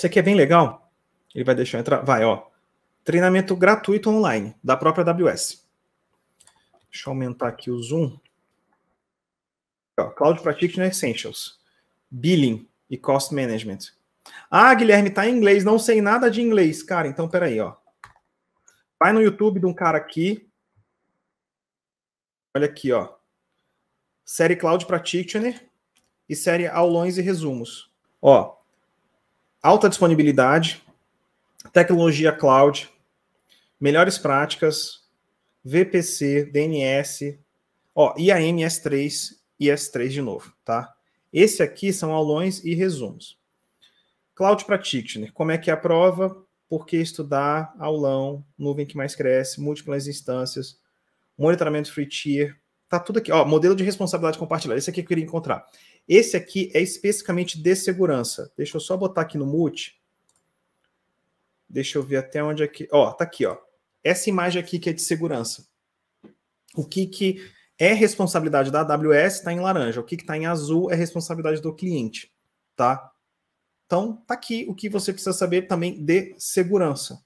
Isso aqui é bem legal. Ele vai deixar entrar. Vai, ó. Treinamento gratuito online da própria AWS. Deixa eu aumentar aqui o zoom. Ó, Cloud Practitioner Essentials. Billing e Cost Management. Ah, Guilherme, tá em inglês, não sei nada de inglês. Cara, então peraí, ó. Vai no YouTube de um cara aqui. Olha aqui, ó. Série Cloud Practitioner e série Aulões e Resumos. Ó, alta disponibilidade, tecnologia cloud, melhores práticas, VPC, DNS, ó, s 3 e S3 de novo, tá? Esse aqui são aulões e resumos. Cloud Practitioner, como é que é a prova? Por que estudar aulão, nuvem que mais cresce, múltiplas instâncias, monitoramento free tier, tá tudo aqui, ó, modelo de responsabilidade compartilhada, esse aqui eu queria encontrar. Esse aqui é especificamente de segurança. Deixa eu só botar aqui no mute. Deixa eu ver até onde é que. Ó, tá aqui, ó. Essa imagem aqui que é de segurança. O que que é responsabilidade da AWS está em laranja. O que está em azul é responsabilidade do cliente, tá? Então, tá aqui o que você precisa saber também de segurança.